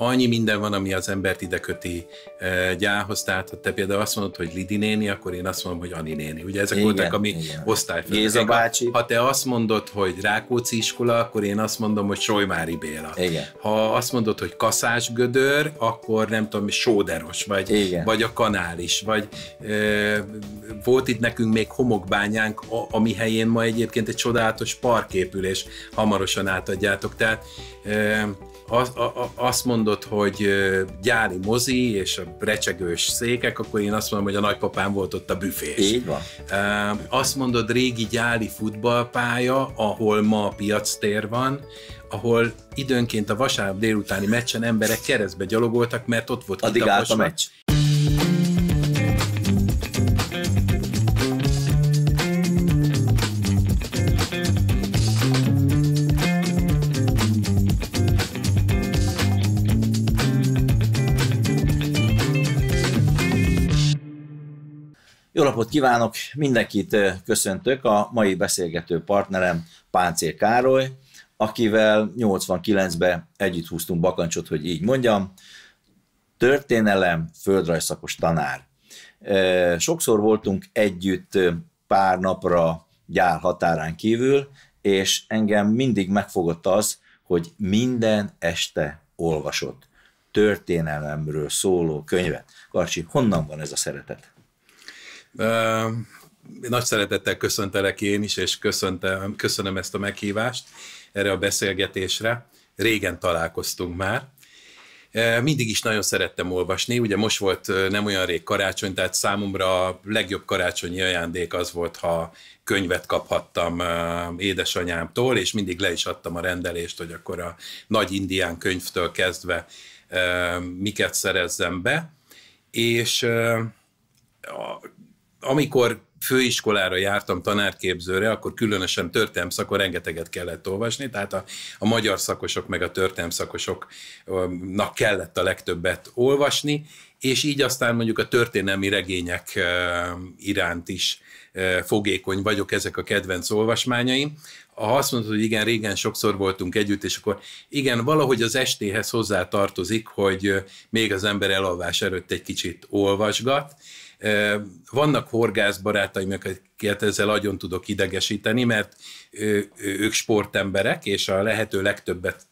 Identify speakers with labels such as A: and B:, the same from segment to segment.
A: annyi minden van, ami az embert ide köti e, gyához, tehát ha te például azt mondod, hogy Lidi néni, akkor én azt mondom, hogy Ani néni. Ugye ezek igen, voltak a mi osztályfőnök. Ha te azt mondod, hogy Rákóczi iskola, akkor én azt mondom, hogy Solymári Béla. Igen. Ha azt mondod, hogy Kaszás Gödör, akkor nem tudom, Sóderos, vagy, igen. vagy a Kanális, vagy e, volt itt nekünk még homokbányánk, a, ami helyén ma egyébként egy csodálatos parképülés, hamarosan átadjátok. Tehát e, az, a, a, azt mondod, hogy gyári mozi és a recsegős székek, akkor én azt mondom, hogy a nagypapám volt ott a büfés. Így van. Azt mondod, régi gyári futballpálya, ahol ma a tér van, ahol időnként a vasárnap délutáni meccsen emberek keresztbe gyalogoltak, mert ott volt Addig állt a meccs.
B: Jó napot kívánok! Mindenkit köszöntök a mai beszélgető partnerem Páncél Károly, akivel 89-ben együtt húztunk bakancsot, hogy így mondjam. Történelem, földrajzszakos tanár. Sokszor voltunk együtt pár napra gyár határán kívül, és engem mindig megfogott az, hogy minden este olvasott történelemről szóló könyvet. Karcsi, honnan van ez a szeretet?
A: Nagy szeretettel köszöntelek én is, és köszöntem, köszönöm ezt a meghívást erre a beszélgetésre. Régen találkoztunk már. Mindig is nagyon szerettem olvasni, ugye most volt nem olyan rég karácsony, tehát számomra a legjobb karácsonyi ajándék az volt, ha könyvet kaphattam édesanyámtól, és mindig le is adtam a rendelést, hogy akkor a nagy indián könyvtől kezdve miket szerezzem be, és amikor főiskolára jártam tanárképzőre, akkor különösen történelm szakon rengeteget kellett olvasni, tehát a, a magyar szakosok meg a történelm szakosoknak kellett a legtöbbet olvasni, és így aztán mondjuk a történelmi regények iránt is fogékony vagyok, ezek a kedvenc olvasmányaim. Ha azt mondod, hogy igen, régen sokszor voltunk együtt, és akkor igen, valahogy az estéhez hozzá tartozik, hogy még az ember elalvás előtt egy kicsit olvasgat, vannak horgászbarátaim, akiket ezzel nagyon tudok idegesíteni, mert ők sportemberek, és a lehető legtöbbet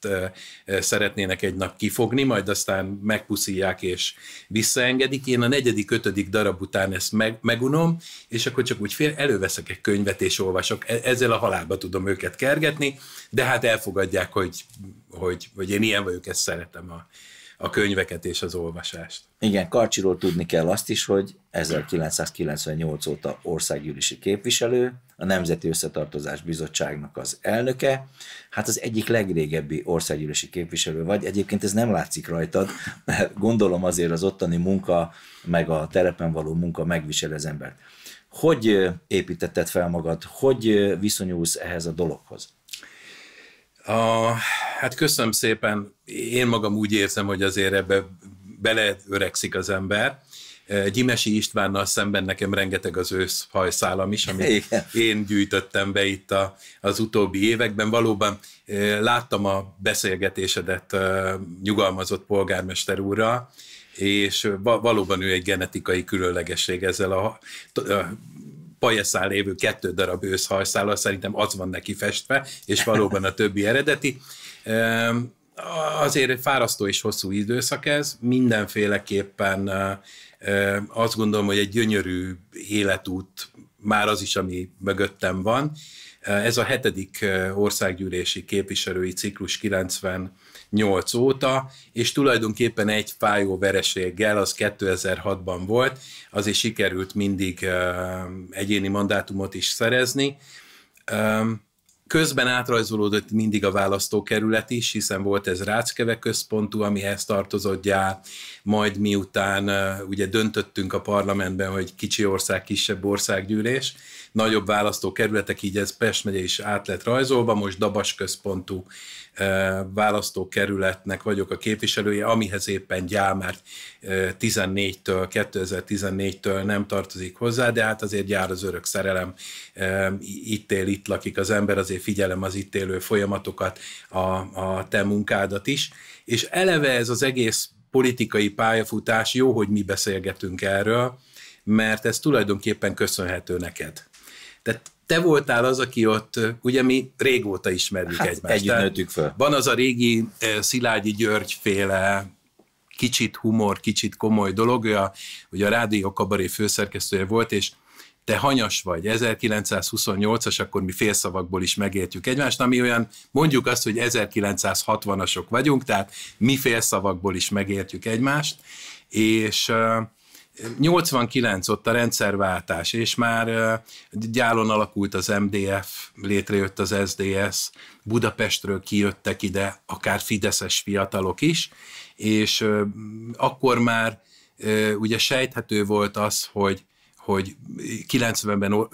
A: szeretnének egy nap kifogni, majd aztán megpuszíják és visszaengedik. Én a negyedik, ötödik darab után ezt meg, megunom, és akkor csak úgy fél, előveszek egy könyvet és olvasok. E, ezzel a halálba tudom őket kergetni, de hát elfogadják, hogy, hogy, hogy én ilyen vagyok, ezt szeretem a, a könyveket és az olvasást.
B: Igen, Karcsiról tudni kell azt is, hogy 1998 óta országgyűlési képviselő, a Nemzeti Összetartozás Bizottságnak az elnöke, hát az egyik legrégebbi országgyűlési képviselő vagy. Egyébként ez nem látszik rajtad, mert gondolom azért az ottani munka, meg a terepen való munka megvisel az embert. Hogy építetted fel magad? Hogy viszonyulsz ehhez a dologhoz? A, Hát köszönöm szépen. Én magam úgy érzem,
A: hogy azért ebbe beleöregszik az ember. Gyimesi Istvánnal szemben nekem rengeteg az ősz hajszálam is, amit Igen. én gyűjtöttem be itt a, az utóbbi években. Valóban eh, láttam a beszélgetésedet eh, nyugalmazott polgármester úrral, és eh, valóban ő egy genetikai különlegesség ezzel a, a pajeszán lévő kettő darab őszhajszállal, szerintem az van neki festve, és valóban a többi eredeti. Azért egy fárasztó és hosszú időszak ez, mindenféleképpen eh, azt gondolom, hogy egy gyönyörű életút már az is, ami mögöttem van. Eh, ez a hetedik eh, országgyűlési képviselői ciklus 98 óta, és tulajdonképpen egy fájó vereséggel, az 2006-ban volt, azért sikerült mindig egyéni mandátumot is szerezni. Közben átrajzolódott mindig a választókerület is, hiszen volt ez Ráckeve központú, amihez tartozott gyár, majd miután ugye döntöttünk a parlamentben, hogy kicsi ország, kisebb országgyűlés, nagyobb választókerületek, így ez Pest megye is át lett rajzolva, most Dabas központú e, választókerületnek vagyok a képviselője, amihez éppen Gyámárt 14-től, e, 2014-től nem tartozik hozzá, de hát azért jár az örök szerelem, e, itt él, itt lakik az ember, azért figyelem az itt élő folyamatokat, a, a te munkádat is, és eleve ez az egész politikai pályafutás, jó, hogy mi beszélgetünk erről, mert ez tulajdonképpen köszönhető neked. Tehát te voltál az, aki ott, ugye mi régóta ismerjük hát, egymást. Együtt nőttük fel. Van az a régi Szilágyi György féle kicsit humor, kicsit komoly dolog, ugye a, ugye a Rádió Kabaré főszerkesztője volt, és te hanyas vagy, 1928-as, akkor mi félszavakból is megértjük egymást, ami olyan, mondjuk azt, hogy 1960-asok vagyunk, tehát mi félszavakból is megértjük egymást, és 89 ott a rendszerváltás, és már gyálon alakult az MDF, létrejött az SDS, Budapestről kijöttek ide akár fideszes fiatalok is, és akkor már ugye sejthető volt az, hogy hogy 90-ben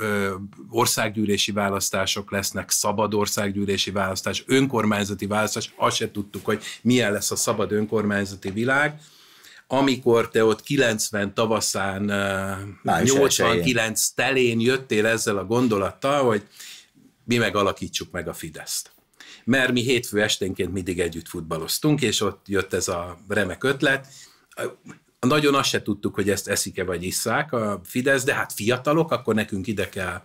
A: országgyűlési választások lesznek, szabad országgyűlési választás, önkormányzati választás, azt se tudtuk, hogy milyen lesz a szabad önkormányzati világ, amikor te ott 90 tavaszán, 89 esélye. telén jöttél ezzel a gondolattal, hogy mi megalakítsuk meg a Fideszt. Mert mi hétfő esténként mindig együtt futballoztunk, és ott jött ez a remek ötlet. Nagyon azt se tudtuk, hogy ezt eszik-e vagy isszák a Fidesz, de hát fiatalok, akkor nekünk ide kell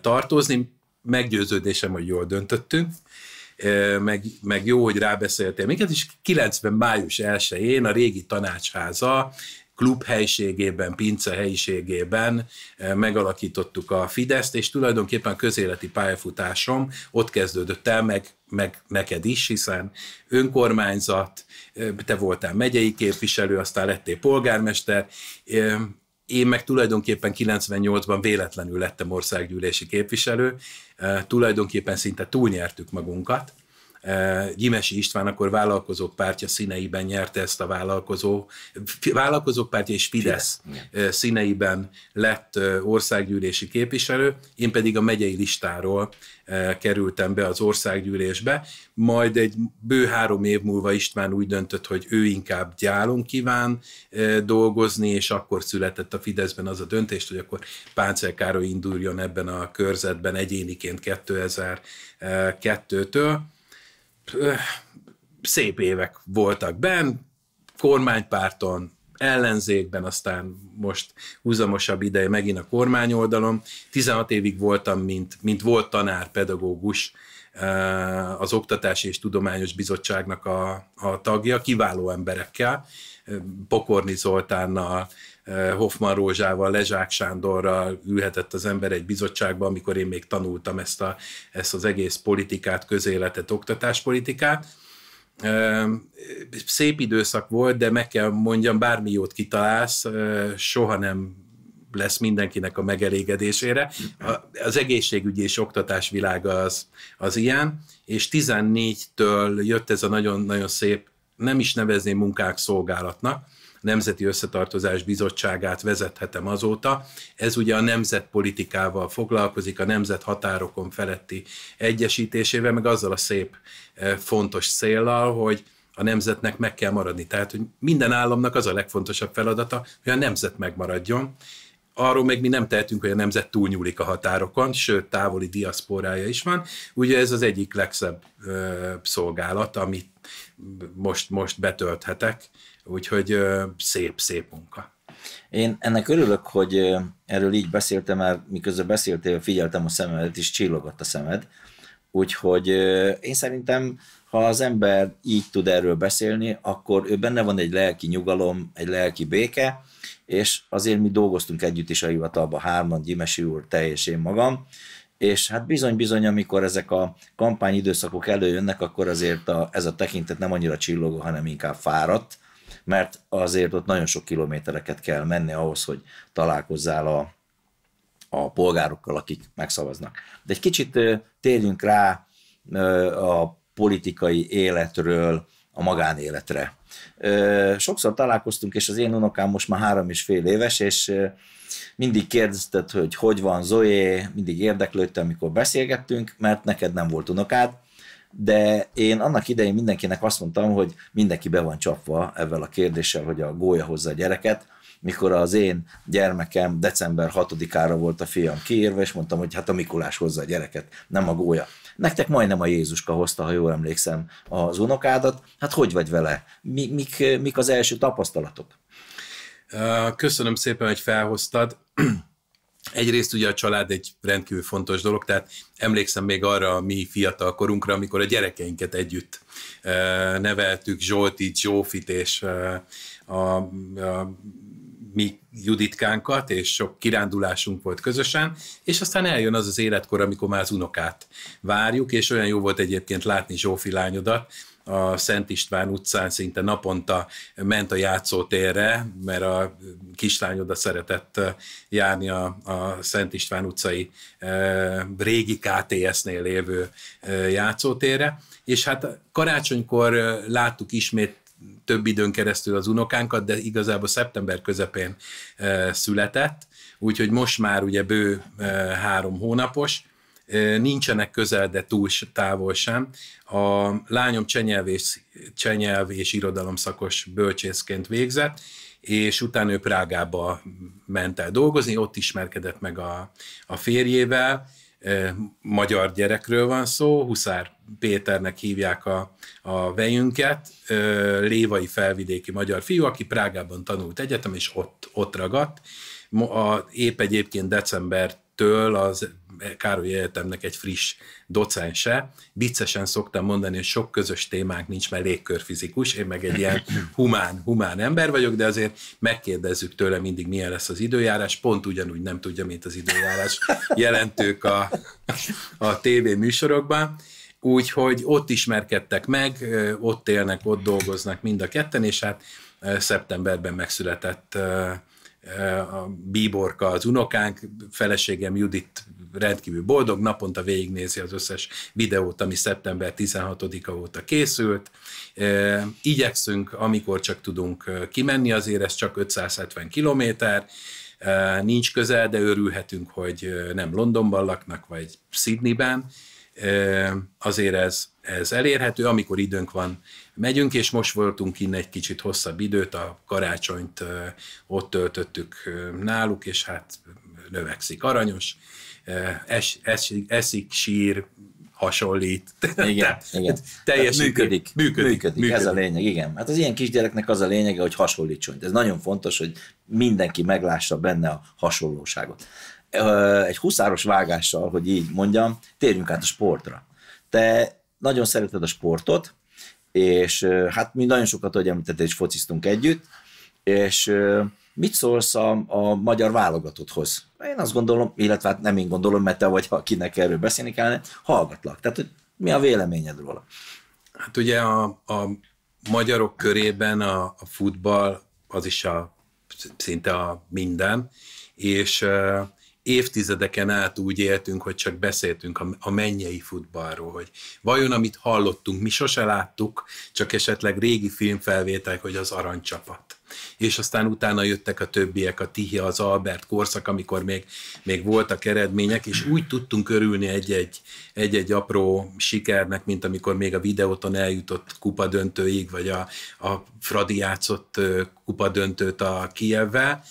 A: tartozni. Meggyőződésem, hogy jól döntöttünk meg, meg jó, hogy rábeszéltél minket, és 90 május 1-én a régi tanácsháza klub helységében, pince helyiségében megalakítottuk a Fideszt, és tulajdonképpen a közéleti pályafutásom ott kezdődött el, meg, meg neked is, hiszen önkormányzat, te voltál megyei képviselő, aztán lettél polgármester, én meg tulajdonképpen 98-ban véletlenül lettem országgyűlési képviselő, tulajdonképpen szinte túlnyertük magunkat, E, Gyimesi István akkor vállalkozók pártja színeiben nyerte ezt a vállalkozó, vállalkozók pártja és Fidesz, Fidesz. E, színeiben lett e, országgyűlési képviselő, én pedig a megyei listáról kerültem be az országgyűlésbe, majd egy bő három év múlva István úgy döntött, hogy ő inkább gyálon kíván dolgozni, és akkor született a Fideszben az a döntés, hogy akkor Páncél Károly induljon ebben a körzetben egyéniként 2002-től, szép évek voltak benn, kormánypárton, ellenzékben, aztán most húzamosabb ideje megint a kormány oldalom. 16 évig voltam, mint, mint volt tanár, pedagógus, az Oktatási és Tudományos Bizottságnak a, a tagja, kiváló emberekkel, Pokorni Zoltánnal, Eh, Hoffman Rózsával, Lezsák Sándorral ülhetett az ember egy bizottságban, amikor én még tanultam ezt, a, ezt az egész politikát, közéletet, oktatáspolitikát. Eh, szép időszak volt, de meg kell mondjam, bármi jót kitalálsz, eh, soha nem lesz mindenkinek a megelégedésére. Az egészségügyi és oktatás világa az, az ilyen, és 14-től jött ez a nagyon-nagyon szép, nem is nevezném munkák szolgálatnak, Nemzeti Összetartozás Bizottságát vezethetem azóta. Ez ugye a nemzetpolitikával foglalkozik, a nemzet határokon feletti egyesítésével, meg azzal a szép e, fontos céllal, hogy a nemzetnek meg kell maradni. Tehát, hogy minden államnak az a legfontosabb feladata, hogy a nemzet megmaradjon. Arról meg mi nem tehetünk, hogy a nemzet túlnyúlik a határokon, sőt, távoli diaszporája is van. Ugye ez az egyik legszebb ö, szolgálat, amit most, most betölthetek
B: Úgyhogy szép-szép munka. Én ennek örülök, hogy erről így beszéltem, mert miközben beszéltél, figyeltem a szemedet, és csillogott a szemed. Úgyhogy én szerintem, ha az ember így tud erről beszélni, akkor ő benne van egy lelki nyugalom, egy lelki béke, és azért mi dolgoztunk együtt is a hivatalban, hárman, Gyimesi úr, te és én magam, és hát bizony-bizony, amikor ezek a kampányidőszakok előjönnek, akkor azért a, ez a tekintet nem annyira csillogó, hanem inkább fáradt, mert azért ott nagyon sok kilométereket kell menni ahhoz, hogy találkozzál a, a polgárokkal, akik megszavaznak. De egy kicsit térjünk rá a politikai életről a magánéletre. Sokszor találkoztunk, és az én unokám most már három és fél éves, és mindig kérdezted, hogy hogy van Zoé, mindig érdeklődtem, amikor beszélgettünk, mert neked nem volt unokád, de én annak idején mindenkinek azt mondtam, hogy mindenki be van csapva ezzel a kérdéssel, hogy a gólya hozza a gyereket, mikor az én gyermekem december 6-ára volt a fiam kiírva, és mondtam, hogy hát a Mikulás hozza a gyereket, nem a gólya. Nektek majdnem a Jézuska hozta, ha jól emlékszem, az unokádat. Hát hogy vagy vele? Mi, mik, mik az első tapasztalatok?
A: Köszönöm szépen, hogy felhoztad. Egyrészt ugye a család egy rendkívül fontos dolog, tehát emlékszem még arra a mi fiatal korunkra, amikor a gyerekeinket együtt e, neveltük, Zsoltit, Zsófit és e, a, a mi Juditkánkat, és sok kirándulásunk volt közösen, és aztán eljön az az életkor, amikor már az unokát várjuk, és olyan jó volt egyébként látni Zsófi lányodat, a Szent István utcán szinte naponta ment a játszótérre, mert a kislány oda szeretett eh, járni a, a Szent István utcai e, régi KTS-nél lévő e, játszótérre, és hát karácsonykor láttuk ismét több időn keresztül az unokánkat, de igazából szeptember közepén e, született, úgyhogy most már ugye bő e, három hónapos, nincsenek közel, de túl távol sem. A lányom és, csenyelv és irodalom szakos bölcsészként végzett, és utána ő Prágába ment el dolgozni, ott ismerkedett meg a, a férjével, magyar gyerekről van szó, Huszár Péternek hívják a, a vejünket, lévai felvidéki magyar fiú, aki Prágában tanult egyetem, és ott, ott ragadt. A, épp egyébként december től az Károly Egyetemnek egy friss docense. Viccesen szoktam mondani, hogy sok közös témánk nincs, mert légkörfizikus, én meg egy ilyen humán, humán ember vagyok, de azért megkérdezzük tőle mindig, milyen lesz az időjárás, pont ugyanúgy nem tudja, mint az időjárás jelentők a, a TV műsorokban. Úgyhogy ott ismerkedtek meg, ott élnek, ott dolgoznak mind a ketten, és hát szeptemberben megszületett Eh, a bíborka, az unokánk, feleségem Judit rendkívül boldog, naponta végignézi az összes videót, ami szeptember 16-a óta készült. Eh, igyekszünk, amikor csak tudunk eh, kimenni, azért ez csak 570 kilométer, nincs közel, de örülhetünk, hogy nem Londonban laknak, vagy Sydneyben. Azért ez ez elérhető, amikor időnk van, megyünk, és most voltunk innen egy kicsit hosszabb időt, a karácsonyt ott töltöttük náluk, és hát növekszik aranyos, es, es, eszik, sír, hasonlít. Igen, igen. Teljesen hát működik,
B: működik, működik, működik. Ez a lényeg, igen. Hát az ilyen kisgyereknek az a lényege, hogy hasonlítson. Ez nagyon fontos, hogy mindenki meglássa benne a hasonlóságot. Egy huszáros vágással, hogy így mondjam, térjünk át a sportra. Te nagyon szereted a sportot, és hát mi nagyon sokat, ahogy említettél, is fociztunk együtt, és mit szólsz a, a magyar válogatotthoz? Én azt gondolom, illetve hát nem én gondolom, mert te vagy, kinek erről beszélni kellene, hallgatlak. Tehát, hogy mi a véleményed
A: róla? Hát ugye a, a magyarok körében a, a futball az is a, szinte a minden, és évtizedeken át úgy éltünk, hogy csak beszéltünk a, mennyei futballról, hogy vajon amit hallottunk, mi sose láttuk, csak esetleg régi filmfelvételek, hogy az aranycsapat. És aztán utána jöttek a többiek, a Tihia, az Albert korszak, amikor még, még voltak eredmények, és úgy tudtunk örülni egy-egy, egy-egy apró sikernek, mint amikor még a videóton eljutott kupadöntőig, vagy a, a Fradi játszott kupadöntőt a Kievvel,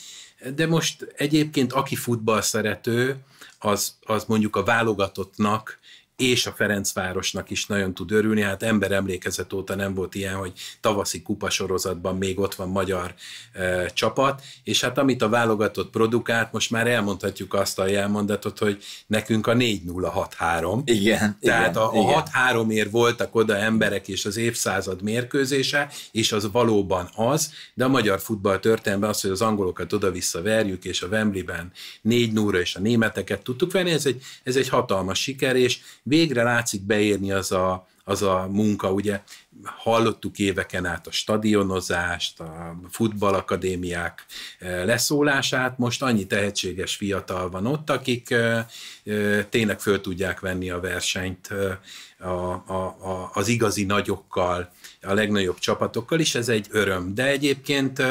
A: de most egyébként aki futball szerető, az, az mondjuk a válogatottnak és a Ferencvárosnak is nagyon tud örülni. Hát ember emlékezet óta nem volt ilyen, hogy tavaszi kupasorozatban még ott van magyar e, csapat, és hát amit a válogatott produkált, most már elmondhatjuk azt a jelmondatot, hogy nekünk a 4-0-6-3. Igen. Tehát igen, a, a 6-3 ér voltak oda emberek és az évszázad mérkőzése, és az valóban az, de a magyar futball történelme az, hogy az angolokat oda-vissza verjük, és a ben 4 0 és a németeket tudtuk venni, ez egy, ez egy hatalmas siker, és végre látszik beérni az a, az a munka, ugye hallottuk éveken át a stadionozást, a futballakadémiák eh, leszólását, most annyi tehetséges fiatal van ott, akik eh, eh, tényleg föl tudják venni a versenyt a, a, a, az igazi nagyokkal, a legnagyobb csapatokkal, és ez egy öröm. De egyébként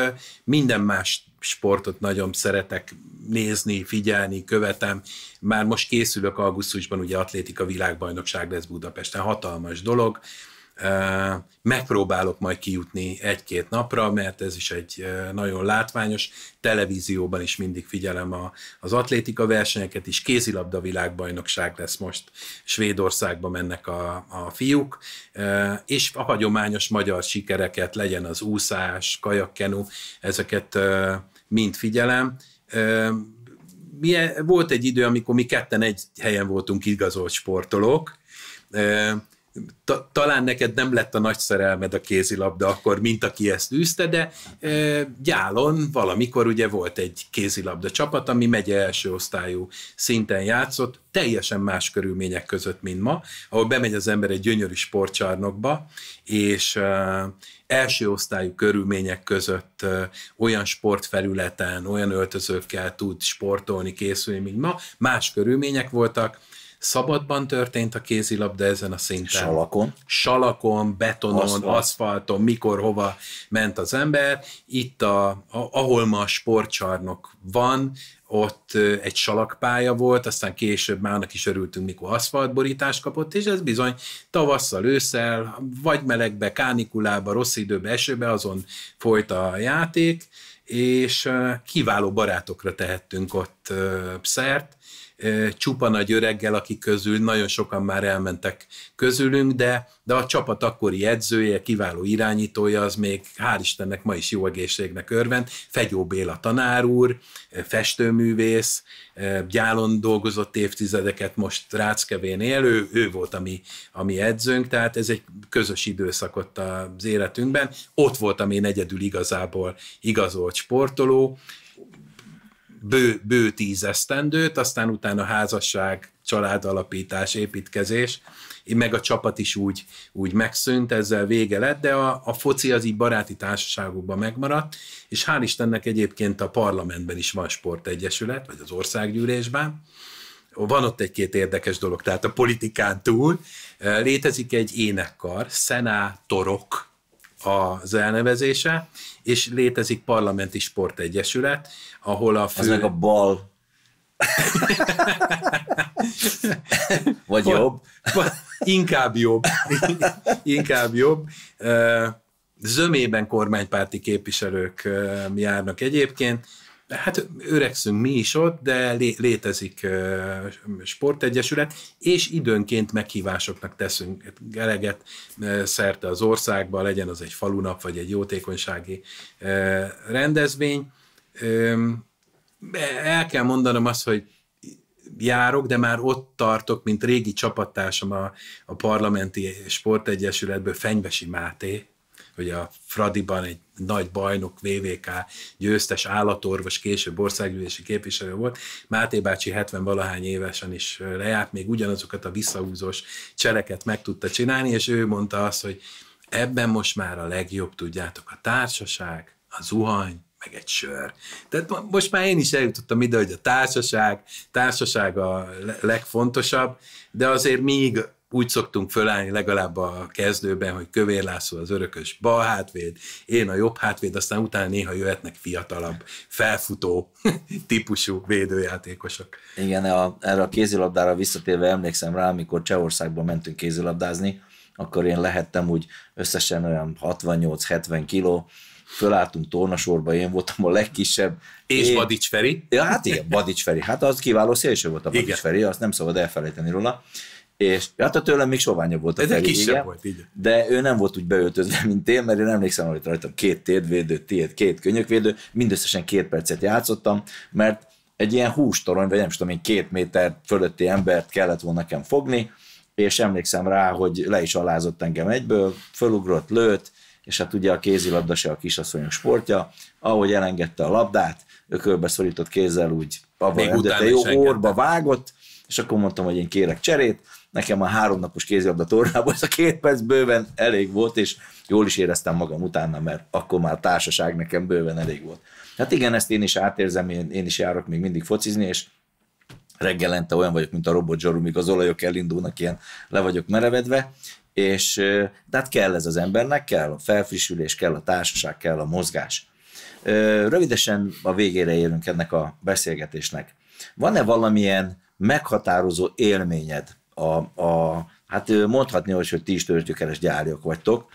A: minden más sportot nagyon szeretek nézni, figyelni, követem. Már most készülök augusztusban, ugye atlétika világbajnokság lesz Budapesten, hatalmas dolog. Megpróbálok majd kijutni egy-két napra, mert ez is egy nagyon látványos. Televízióban is mindig figyelem a, az atlétika versenyeket is. Kézilabda világbajnokság lesz most. Svédországba mennek a, a fiúk. És a hagyományos magyar sikereket, legyen az úszás, kajakkenu, ezeket mind figyelem mi, e, volt egy idő, amikor mi ketten egy helyen voltunk igazolt sportolók, ta, talán neked nem lett a nagy szerelmed a kézilabda akkor, mint aki ezt űzte, de e, gyálon valamikor ugye volt egy kézilabda csapat, ami megye első osztályú szinten játszott, teljesen más körülmények között, mint ma, ahol bemegy az ember egy gyönyörű sportcsarnokba, és e, első osztályú körülmények között e, olyan sportfelületen, olyan öltözőkkel tud sportolni, készülni, mint ma, más körülmények voltak, Szabadban történt a kézilabda ezen a szinten. Salakon. Salakon, betonon, Aszfalt. aszfalton, mikor, hova ment az ember. Itt, a, a, ahol ma a sportcsarnok van, ott egy salakpálya volt, aztán később már annak is örültünk, mikor aszfaltborítást kapott, és ez bizony tavasszal, ősszel, vagy melegbe, kánikulába, rossz időbe, esőbe, azon folyt a játék, és kiváló barátokra tehettünk ott szert, csupa nagy öreggel, akik közül nagyon sokan már elmentek közülünk, de, de a csapat akkori edzője, kiváló irányítója, az még hál' Istennek ma is jó egészségnek örvend. Fegyó Béla tanár úr, festőművész, gyálon dolgozott évtizedeket, most Ráckevén élő, ő, ő volt a mi, a mi edzőnk, tehát ez egy közös időszak ott az életünkben. Ott voltam én egyedül igazából igazolt sportoló, bő, bő tíz esztendőt, aztán utána házasság, családalapítás, építkezés, meg a csapat is úgy, úgy megszűnt, ezzel vége lett, de a, a foci az így baráti társaságokban megmaradt, és hál' Istennek egyébként a parlamentben is van sportegyesület, vagy az országgyűlésben, van ott egy-két érdekes dolog, tehát a politikán túl eh, létezik egy énekkar, szenátorok, az elnevezése, és létezik parlamenti sportegyesület, ahol a fő... Az meg a bal. Vagy jobb? Inkább jobb. Inkább jobb. Zömében kormánypárti képviselők járnak egyébként, Hát öregszünk mi is ott, de lé, létezik sportegyesület, és időnként meghívásoknak teszünk eleget szerte az országba, legyen az egy falunap, vagy egy jótékonysági rendezvény. El kell mondanom azt, hogy járok, de már ott tartok, mint régi csapattársam a, a parlamenti sportegyesületből, Fenyvesi Máté, hogy a Fradiban egy nagy bajnok, VVK győztes állatorvos, később országgyűlési képviselő volt. Máté bácsi 70 valahány évesen is lejárt, még ugyanazokat a visszahúzós cseleket meg tudta csinálni, és ő mondta azt, hogy ebben most már a legjobb, tudjátok, a társaság, a zuhany, meg egy sör. Tehát most már én is eljutottam ide, hogy a társaság, társaság a legfontosabb, de azért még úgy szoktunk fölállni legalább a kezdőben, hogy Kövér László az örökös bal hátvéd, én a jobb hátvéd, aztán utána néha jöhetnek fiatalabb, felfutó típusú védőjátékosok.
B: Igen, a, erre a kézilabdára visszatérve emlékszem rá, amikor Csehországban mentünk kézilabdázni, akkor én lehettem úgy összesen olyan 68-70 kiló, fölálltunk tornasorba, én voltam a legkisebb. És én... Badics Feri. Ja, hát igen, Badics Feri. Hát az kiváló szélső volt a Badics Feri, azt nem szabad elfelejteni róla és hát a tőlem még soványabb volt a Ez felé, igen, volt, így. de ő nem volt úgy beöltözve, mint én, mert én emlékszem, hogy rajtam két térdvédő, tiéd, két könyökvédő, mindösszesen két percet játszottam, mert egy ilyen hústorony, vagy nem tudom én, két méter fölötti embert kellett volna nekem fogni, és emlékszem rá, hogy le is alázott engem egyből, fölugrott, lőtt, és hát ugye a kézilabda se a kisasszonyok sportja, ahogy elengedte a labdát, ő körbeszorított kézzel úgy, de jó orba vágott, és akkor mondtam, hogy én kérek cserét, nekem a háromnapos kézilabda tornában ez a két perc bőven elég volt, és jól is éreztem magam utána, mert akkor már a társaság nekem bőven elég volt. Hát igen, ezt én is átérzem, én, én is járok még mindig focizni, és reggelente olyan vagyok, mint a robot zsaru, míg az olajok elindulnak, ilyen le vagyok merevedve, és de hát kell ez az embernek, kell a felfrissülés, kell a társaság, kell a mozgás. Rövidesen a végére érünk ennek a beszélgetésnek. Van-e valamilyen meghatározó élményed a, a hát mondhatni, hogy, hogy ti is törzsgyökeres gyáriak vagytok,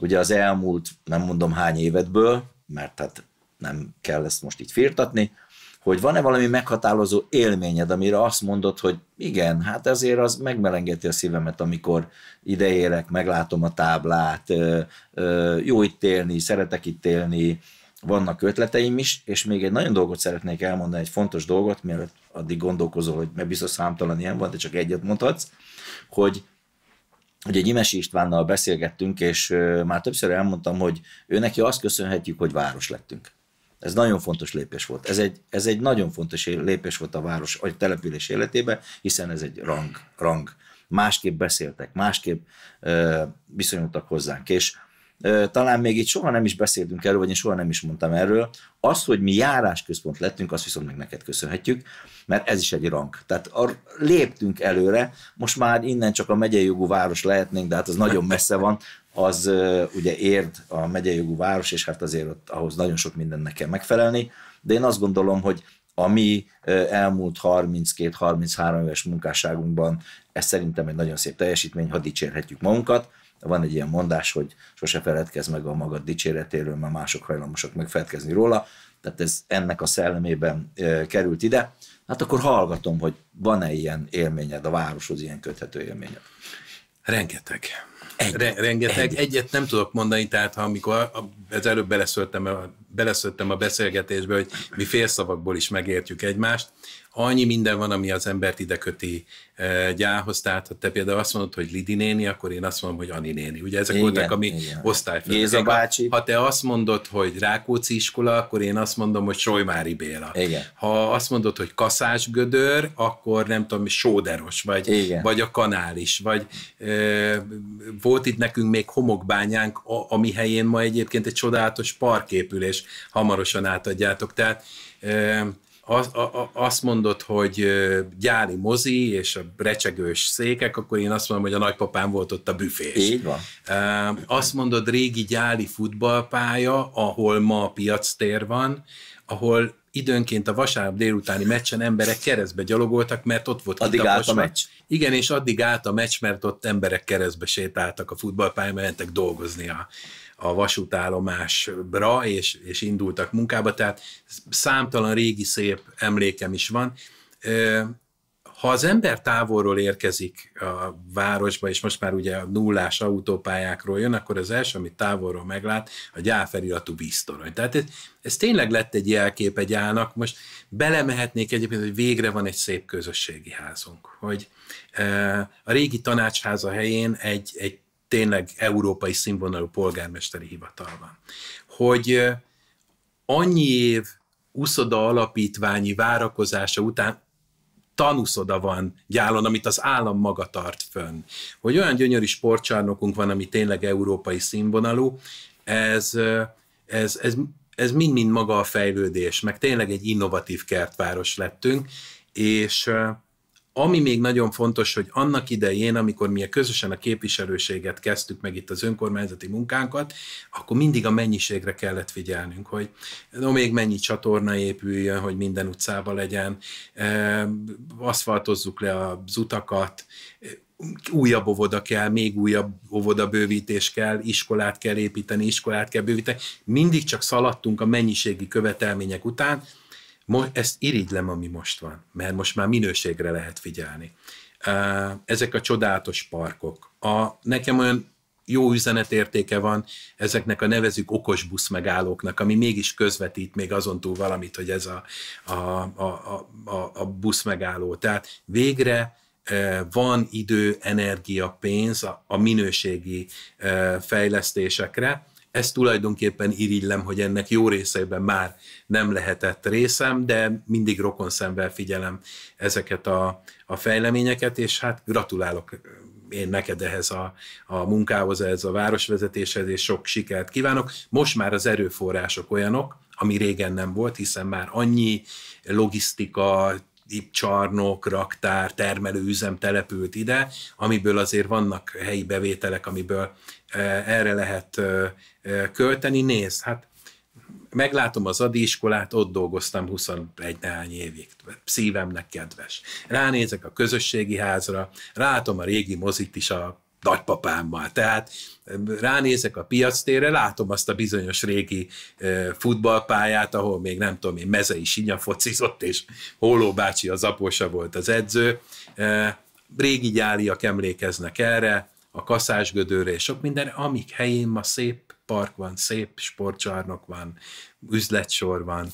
B: ugye az elmúlt nem mondom hány évedből, mert hát nem kell ezt most így firtatni, hogy van-e valami meghatározó élményed, amire azt mondod, hogy igen, hát ezért az megmelengeti a szívemet, amikor ideérek, meglátom a táblát, jó itt élni, szeretek itt élni, vannak ötleteim is, és még egy nagyon dolgot szeretnék elmondani, egy fontos dolgot, mielőtt addig gondolkozol, hogy mert biztos számtalan ilyen van, de csak egyet mondhatsz, hogy ugye Gyimesi Istvánnal beszélgettünk, és már többször elmondtam, hogy ő neki azt köszönhetjük, hogy város lettünk. Ez nagyon fontos lépés volt. Ez egy, ez egy nagyon fontos lépés volt a város, a település életében, hiszen ez egy rang, rang. Másképp beszéltek, másképp ö, viszonyultak hozzánk. És talán még itt soha nem is beszéltünk erről, vagy én soha nem is mondtam erről, az, hogy mi járásközpont lettünk, azt viszont meg neked köszönhetjük, mert ez is egy rang. Tehát a, léptünk előre, most már innen csak a megyei jogú város lehetnénk, de hát az nagyon messze van, az ugye érd a megyei jogú város, és hát azért ott ahhoz nagyon sok mindennek kell megfelelni, de én azt gondolom, hogy a mi elmúlt 32-33 éves munkásságunkban ez szerintem egy nagyon szép teljesítmény, ha dicsérhetjük magunkat, van egy ilyen mondás, hogy sose feledkezz meg a magad dicséretéről, mert mások hajlamosak megfeledkezni róla, tehát ez ennek a szellemében e, került ide. Hát akkor hallgatom, hogy van-e ilyen élményed, a városhoz ilyen köthető élményed. Rengeteg.
A: Egy, Re- rengeteg. Egyet. Egyet nem tudok mondani, tehát ha amikor a, a, ez előbb beleszöltem a, beleszöltem a beszélgetésbe, hogy mi félszavakból is megértjük egymást, annyi minden van, ami az embert ide köti e, gyához, tehát ha te például azt mondod, hogy Lidi néni, akkor én azt mondom, hogy Ani néni. Ugye ezek igen, voltak a mi osztályfőnök. bácsi. Ha te azt mondod, hogy Rákóczi iskola, akkor én azt mondom, hogy Sojmári Béla. Igen. Ha azt mondod, hogy Kaszás Gödör, akkor nem tudom, Sóderos, vagy, igen. vagy a Kanális, vagy e, volt itt nekünk még homokbányánk, a, ami helyén ma egyébként egy csodálatos parképülés, hamarosan átadjátok. Tehát e, azt, a, azt mondod, hogy gyári mozi és a recsegős székek, akkor én azt mondom, hogy a nagypapám volt ott a büfés. Így van. Azt mondod, régi gyári futballpálya, ahol ma a tér van, ahol időnként a vasárnap délutáni meccsen emberek keresztbe gyalogoltak, mert ott volt Addig állt a meccs. Igen, és addig állt a meccs, mert ott emberek keresztbe sétáltak a futballpályán, mentek dolgozni a, a vasútállomásra, és, és indultak munkába, tehát számtalan régi szép emlékem is van. Ha az ember távolról érkezik a városba, és most már ugye a nullás autópályákról jön, akkor az első, amit távolról meglát, a gyáferiratú víztorony. Tehát ez, ez tényleg lett egy jelkép egy állnak. Most belemehetnék egyébként, hogy végre van egy szép közösségi házunk. Hogy a régi tanácsháza helyén egy, egy tényleg európai színvonalú polgármesteri van. Hogy annyi év uszoda alapítványi várakozása után tanuszoda van gyálon, amit az állam maga tart fönn. Hogy olyan gyönyörű sportcsarnokunk van, ami tényleg európai színvonalú, ez, ez, ez, ez mind-mind maga a fejlődés, meg tényleg egy innovatív kertváros lettünk, és ami még nagyon fontos, hogy annak idején, amikor mi közösen a képviselőséget kezdtük meg itt az önkormányzati munkánkat, akkor mindig a mennyiségre kellett figyelnünk, hogy no, még mennyi csatorna épüljön, hogy minden utcába legyen, e, aszfaltozzuk le az utakat, újabb óvoda kell, még újabb óvoda bővítés kell, iskolát kell építeni, iskolát kell bővíteni. Mindig csak szaladtunk a mennyiségi követelmények után, Ma ezt irigylem, ami most van, mert most már minőségre lehet figyelni. Ezek a csodálatos parkok. A, nekem olyan jó üzenetértéke van ezeknek a nevezük okos busz megállóknak, ami mégis közvetít még azon túl valamit, hogy ez a, a, a, a, a busz megálló. Tehát végre van idő, energia, pénz a, a minőségi fejlesztésekre, ezt tulajdonképpen irigylem, hogy ennek jó részeiben már nem lehetett részem, de mindig rokon szemvel figyelem ezeket a, a fejleményeket, és hát gratulálok én neked ehhez a, a munkához, ehhez a városvezetéshez, és sok sikert kívánok. Most már az erőforrások olyanok, ami régen nem volt, hiszen már annyi logisztika, csarnok, raktár, termelőüzem települt ide, amiből azért vannak helyi bevételek, amiből e, erre lehet e, e, költeni. Nézd, hát meglátom az Adi iskolát, ott dolgoztam 21 néhány évig, szívemnek kedves. Ránézek a közösségi házra, látom a régi mozit is a nagypapámmal, tehát ránézek a térre, látom azt a bizonyos régi futballpályát, ahol még nem tudom én, mezei sinya focizott, és Holó bácsi az apósa volt az edző. Régi gyáliak emlékeznek erre, a kaszásgödőre és sok minden, amik helyén ma szép park van, szép sportcsarnok van, üzletsor van,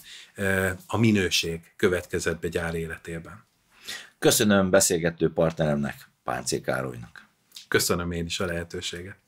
A: a minőség következett be gyár életében.
B: Köszönöm beszélgető partneremnek, Páncé Károlynak. Köszönöm én is a lehetőséget.